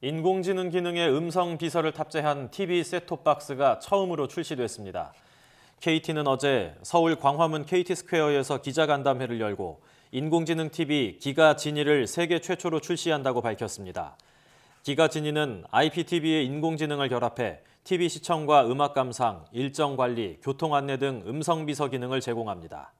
인공지능 기능의 음성 비서를 탑재한 TV 셋톱박스가 처음으로 출시됐습니다. KT는 어제 서울 광화문 KT스퀘어에서 기자간담회를 열고 인공지능 TV 기가 지니를 세계 최초로 출시한다고 밝혔습니다. 기가 지니는 IPTV의 인공지능을 결합해 TV 시청과 음악 감상, 일정 관리, 교통 안내 등 음성 비서 기능을 제공합니다.